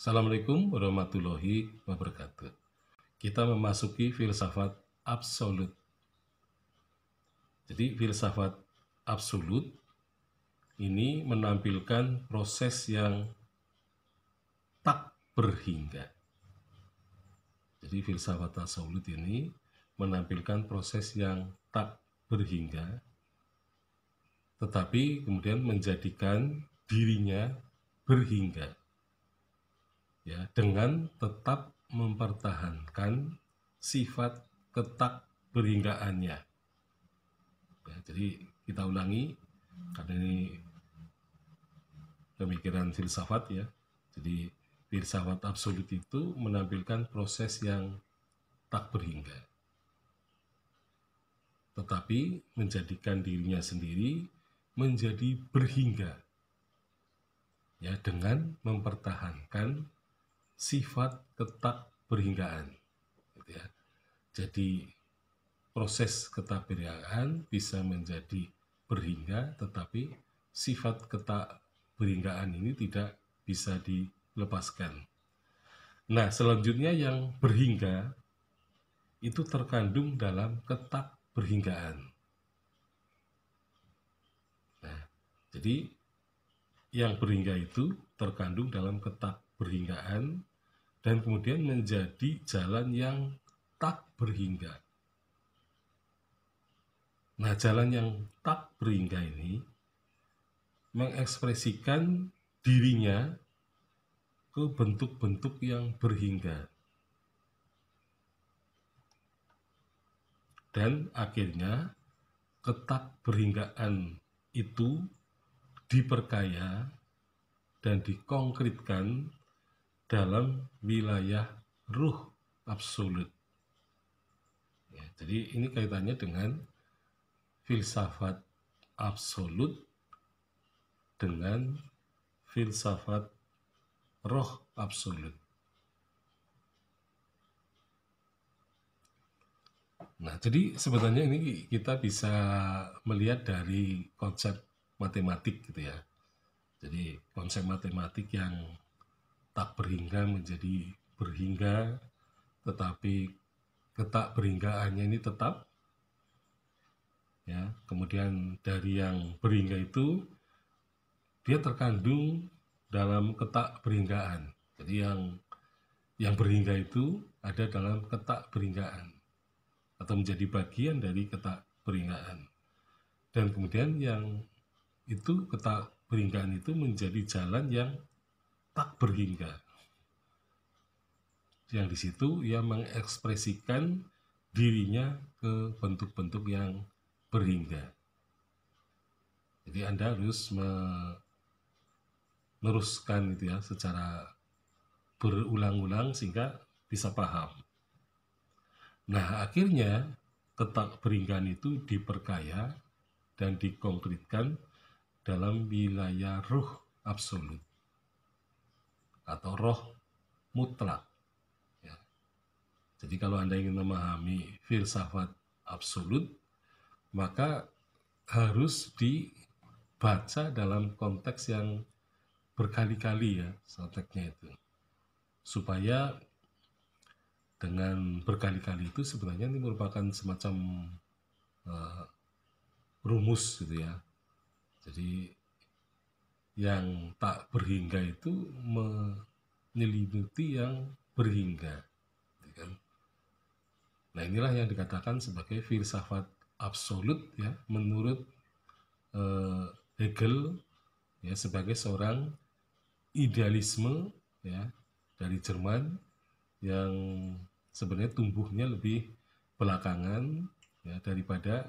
Assalamualaikum warahmatullahi wabarakatuh. Kita memasuki filsafat absolut. Jadi filsafat absolut ini menampilkan proses yang tak berhingga. Jadi filsafat absolut ini menampilkan proses yang tak berhingga tetapi kemudian menjadikan dirinya berhingga ya dengan tetap mempertahankan sifat ketak beringgaannya Ya, jadi kita ulangi karena ini pemikiran filsafat ya. Jadi filsafat absolut itu menampilkan proses yang tak berhingga. Tetapi menjadikan dirinya sendiri menjadi berhingga ya dengan mempertahankan sifat ketak berhinggaan. Gitu ya. Jadi proses ketak berhinggaan bisa menjadi berhingga, tetapi sifat ketak berhinggaan ini tidak bisa dilepaskan. Nah, selanjutnya yang berhingga itu terkandung dalam ketak berhinggaan. Nah, jadi yang berhingga itu terkandung dalam ketak berhinggaan dan kemudian menjadi jalan yang tak berhingga. Nah, jalan yang tak berhingga ini mengekspresikan dirinya ke bentuk-bentuk yang berhingga. Dan akhirnya ketak berhinggaan itu diperkaya dan dikonkretkan dalam wilayah ruh absolut. Ya, jadi ini kaitannya dengan filsafat absolut dengan filsafat roh absolut. Nah, jadi sebenarnya ini kita bisa melihat dari konsep matematik gitu ya. Jadi konsep matematik yang tak berhingga menjadi berhingga tetapi ketak berhinggaannya ini tetap ya kemudian dari yang berhingga itu dia terkandung dalam ketak berhinggaan jadi yang yang berhingga itu ada dalam ketak berhinggaan atau menjadi bagian dari ketak berhinggaan dan kemudian yang itu ketak berhinggaan itu menjadi jalan yang Tak berhingga. Yang di situ ia mengekspresikan dirinya ke bentuk-bentuk yang berhingga. Jadi Anda harus meneruskan itu ya secara berulang-ulang sehingga bisa paham. Nah, akhirnya tetap beringkan itu diperkaya dan dikonkretkan dalam wilayah ruh absolut atau roh mutlak. Ya. Jadi kalau Anda ingin memahami filsafat absolut, maka harus dibaca dalam konteks yang berkali-kali ya konteksnya itu. Supaya dengan berkali-kali itu sebenarnya ini merupakan semacam uh, rumus gitu ya. Jadi yang tak berhingga itu menyelimuti yang berhingga. Ya kan? Nah inilah yang dikatakan sebagai filsafat absolut ya menurut eh, Hegel ya sebagai seorang idealisme ya dari Jerman yang sebenarnya tumbuhnya lebih belakangan ya daripada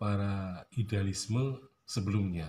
para idealisme sebelumnya